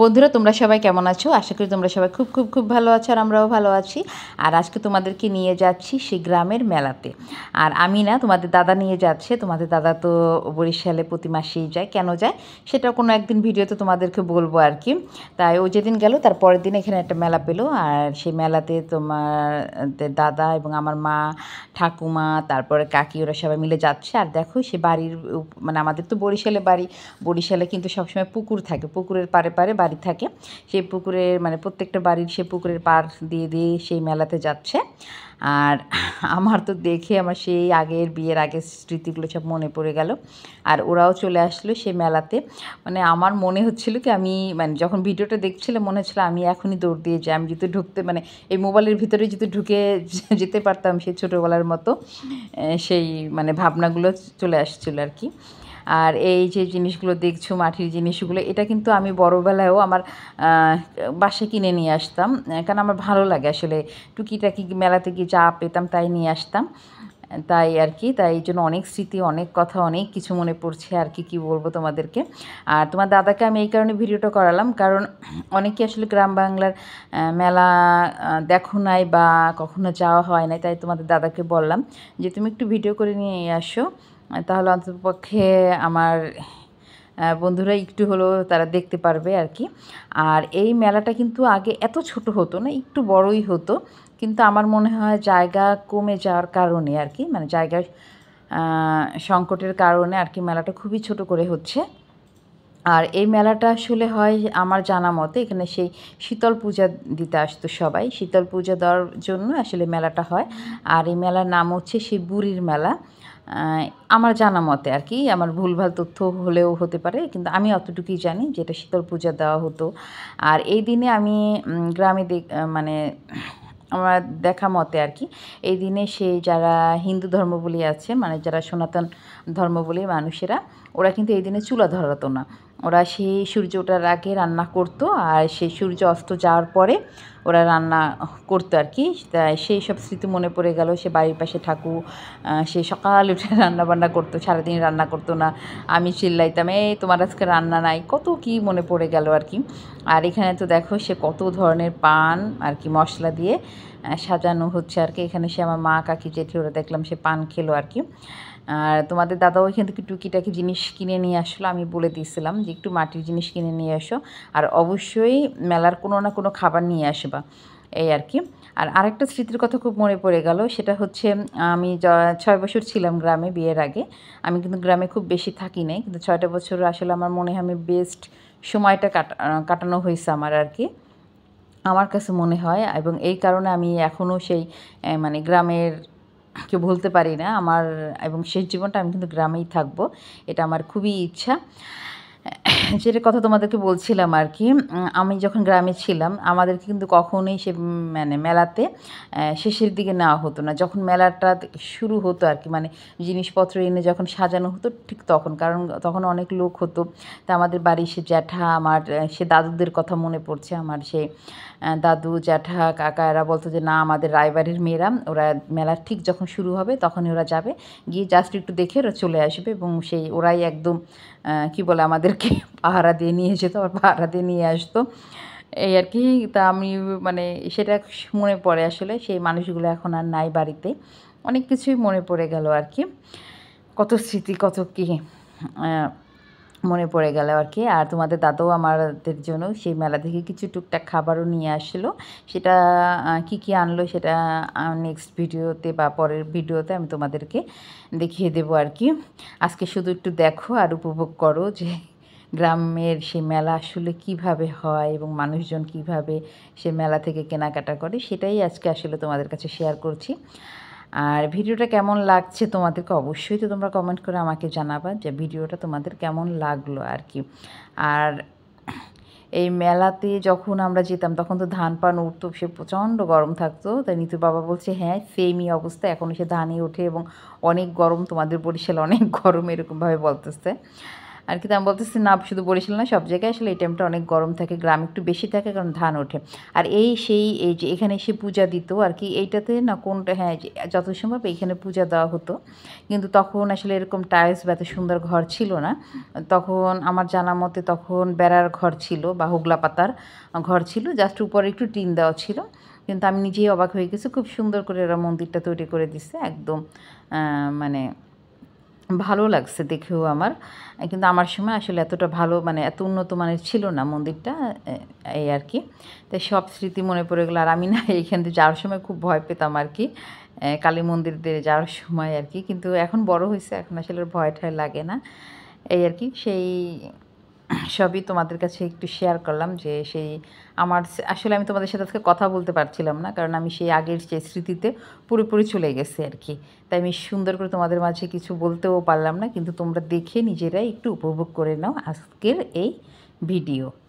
বন্ধুরা তোমরা সবাই কেমন আছো আশা করি তোমরা সবাই খুব খুব খুব ভালো আছো আর আমরাও ভালো আছি আর আজকে তোমাদেরকে নিয়ে যাচ্ছি সেই গ্রামের মেলাতে আর আমি না তোমাদের দাদা নিয়ে যাচ্ছে তোমাদের দাদা তো বরিশালে প্রতি মাসেই যায় কেন যায় সেটা কোনো একদিন ভিডিওতে তোমাদেরকে বলবো আর কি তাই ও যেদিন গেল তার পরের দিন এখানে একটা মেলা পেলো আর সেই মেলাতে তোমার দাদা এবং আমার মা ঠাকুমা তারপরে কাকি ওরা সবাই মিলে যাচ্ছে আর দেখো সে বাড়ির মানে আমাদের তো বরিশালে বাড়ি বরিশালে কিন্তু সবসময় পুকুর থাকে পুকুরের পারে পারে বাড়ি থাকে সেই পুকুরের মানে প্রত্যেকটা বাড়ির সে পুকুরের পার দিয়ে দিয়ে সেই মেলাতে যাচ্ছে আর আমার তো দেখে আমার সেই আগের বিয়ের আগের স্মৃতিগুলো সব মনে পড়ে গেল আর ওরাও চলে আসলো সেই মেলাতে মানে আমার মনে হচ্ছিল কি আমি মানে যখন ভিডিওটা দেখছিলাম মনে হচ্ছিলো আমি এখনই দৌড় দিয়ে যাই আমি যদি ঢুকতে মানে এই মোবাইলের ভিতরে যদি ঢুকে যেতে পারতাম সেই ছোটোবেলার মতো সেই মানে ভাবনাগুলো চলে আসছিলো আর কি আর এই যে জিনিসগুলো দেখছো মাটির জিনিসগুলো এটা কিন্তু আমি বড়োবেলায়ও আমার বাসে কিনে নিয়ে আসতাম কারণ আমার ভালো লাগে আসলে টুকিটাকি মেলাতে গিয়ে যা পেতাম তাই নিয়ে আসতাম তাই আর কি তাই এই জন্য অনেক স্মৃতি অনেক কথা অনেক কিছু মনে পড়ছে আর কি কি বলবো তোমাদেরকে আর তোমার দাদাকে আমি এই কারণে ভিডিওটা করালাম কারণ অনেকে আসলে গ্রাম বাংলার মেলা দেখো নাই বা কখনো যাওয়া হয় নাই তাই তোমাদের দাদাকে বললাম যে তুমি একটু ভিডিও করে নিয়ে আসো তাহলে অন্ততপক্ষে আমার বন্ধুরা একটু হলেও তারা দেখতে পারবে আর কি আর এই মেলাটা কিন্তু আগে এত ছোট হতো না একটু বড়ই হতো কিন্তু আমার মনে হয় জায়গা কমে যাওয়ার কারণে আর কি মানে জায়গার সংকটের কারণে আর কি মেলাটা খুবই ছোট করে হচ্ছে আর এই মেলাটা আসলে হয় আমার জানা মতে এখানে সেই শীতল পূজা দিতে আসতো সবাই শীতল পূজা দেওয়ার জন্য আসলে মেলাটা হয় আর এই মেলার নাম হচ্ছে সেই বুড়ির মেলা আমার জানা মতে আর কি আমার ভুলভাল তথ্য হলেও হতে পারে কিন্তু আমি অতটুকুই জানি যেটা শীতল পূজা দেওয়া হতো আর এই দিনে আমি গ্রামে মানে আমার দেখা মতে আর কি এই দিনে সে যারা হিন্দু ধর্মবলী আছে মানে যারা সনাতন ধর্মবলী মানুষেরা ওরা কিন্তু এই দিনে চুলা ধরাতো না ওরা সেই সূর্য ওঠার আগে রান্না করত আর সেই সূর্য অস্ত যাওয়ার পরে ওরা রান্না করতো আর কি সেই সব স্মৃতি মনে পড়ে গেল সে বাড়ির পাশে ঠাকুর সে সকাল উঠে রান্না বান্না করতো সারাদিন রান্না করতো না আমি চিল্লাইতাম এই তোমার আজকে রান্না নাই কত কি মনে পড়ে গেল আর কি আর এখানে তো দেখো সে কত ধরনের পান আর কি মশলা দিয়ে সাজানো হচ্ছে আর কি এখানে সে আমার মা কাকি জেঠি ওরা দেখলাম সে পান খেলো আর কি আর তোমাদের দাদা এখান থেকে টুকিটাকি জিনিস কিনে নিয়ে আসলো আমি বলে দিয়েছিলাম যে একটু মাটির জিনিস কিনে নিয়ে আসো আর অবশ্যই মেলার কোনো না কোনো খাবার নিয়ে আসবা এই আর কি আর আরেকটা স্মৃতির কথা খুব মনে পড়ে গেল সেটা হচ্ছে আমি ছয় বছর ছিলাম গ্রামে বিয়ের আগে আমি কিন্তু গ্রামে খুব বেশি থাকি নাই কিন্তু ছয়টা বছর আসলে আমার মনে হয় আমি বেস্ট সময়টা কাটা কাটানো হয়েছে আমার আর কি আমার কাছে মনে হয় এবং এই কারণে আমি এখনও সেই মানে গ্রামের কেউ বলতে পারি না আমার এবং শেষ জীবনটা আমি কিন্তু গ্রামেই থাকবো এটা আমার খুবই ইচ্ছা যেটা কথা তোমাদেরকে বলছিলাম আর কি আমি যখন গ্রামে ছিলাম আমাদেরকে কিন্তু কখনোই সে মানে মেলাতে শেষের দিকে নেওয়া হতো না যখন মেলাটা শুরু হতো আর কি মানে জিনিসপত্র এনে যখন সাজানো হতো ঠিক তখন কারণ তখন অনেক লোক হতো তা আমাদের বাড়ির সে জ্যাঠা আমার সে দাদুদের কথা মনে পড়ছে আমার সে দাদু জ্যাঠা কাকা এরা বলতো যে না আমাদের রায়বাড়ির মেয়েরা ওরা মেলা ঠিক যখন শুরু হবে তখনই ওরা যাবে গিয়ে জাস্ট একটু দেখে ওরা চলে আসবে এবং সেই ওরাই একদম কি বলে আমাদের কি পাহারা দিয়ে নিয়ে যেত আবার পাহারা দিয়ে নিয়ে আসতো এই আর কি তা আমি মানে সেটা মনে পড়ে আসলে সেই মানুষগুলো এখন আর নাই বাড়িতে অনেক কিছুই মনে পড়ে গেল আর কি কত স্মৃতি কত কী মনে পড়ে গেল আর কি আর তোমাদের দাদাও আমাদের জন্য সেই মেলা থেকে কিছু টুকটাক খাবারও নিয়ে আসলো সেটা কি কি আনলো সেটা নেক্সট ভিডিওতে বা পরের ভিডিওতে আমি তোমাদেরকে দেখিয়ে দেবো আর কি আজকে শুধু একটু দেখো আর উপভোগ করো যে গ্রামের সে মেলা আসলে কিভাবে হয় এবং মানুষজন কিভাবে সে মেলা থেকে কেনাকাটা করে সেটাই আজকে আসলে তোমাদের কাছে শেয়ার করছি আর ভিডিওটা কেমন লাগছে তোমাদেরকে অবশ্যই তো তোমরা কমেন্ট করে আমাকে জানাবা যে ভিডিওটা তোমাদের কেমন লাগলো আর কি আর এই মেলাতে যখন আমরা যেতাম তখন তো ধান পান উঠতো সে প্রচণ্ড গরম থাকতো তাই নিতু বাবা বলছে হ্যাঁ সেমই অবস্থা এখন সে ধানই ওঠে এবং অনেক গরম তোমাদের বরিশাল অনেক গরম এরকমভাবে বলতেছে আর কি আমি বলতেছি না শুধু বরিশাল না সব জায়গায় আসলে এই টাইমটা অনেক গরম থাকে গ্রাম একটু বেশি থাকে কারণ ধান ওঠে আর এই সেই এই যে এখানে সে পূজা দিত আর কি এইটাতে না কোনটা হ্যাঁ যত সম্ভব এইখানে পূজা দেওয়া হতো কিন্তু তখন আসলে এরকম টাইলস বা এত সুন্দর ঘর ছিল না তখন আমার জানা মতে তখন বেড়ার ঘর ছিল বা হুগলা পাতার ঘর ছিল জাস্ট উপরে একটু টিন দেওয়া ছিল কিন্তু আমি নিজেই অবাক হয়ে গেছি খুব সুন্দর করে এরা মন্দিরটা তৈরি করে দিছে একদম মানে ভালো লাগছে দেখেও আমার কিন্তু আমার সময় আসলে এতটা ভালো মানে এত উন্নত মানের ছিল না মন্দিরটা এই আর কি তাই সব স্মৃতি মনে পড়ে গেলো আর আমি না এইখান থেকে যাওয়ার সময় খুব ভয় পেতাম আর কি কালী মন্দির দিয়ে যাওয়ার সময় আর কি কিন্তু এখন বড় হয়েছে এখন আসলে ভয় ঠয় লাগে না এই আর কি সেই সবই তোমাদের কাছে একটু শেয়ার করলাম যে সেই আমার আসলে আমি তোমাদের সাথে আজকে কথা বলতে পারছিলাম না কারণ আমি সেই আগের যে স্মৃতিতে পুরোপুরি চলে গেছে আর কি তাই আমি সুন্দর করে তোমাদের মাঝে কিছু বলতেও পারলাম না কিন্তু তোমরা দেখে নিজেরাই একটু উপভোগ করে নাও আজকের এই ভিডিও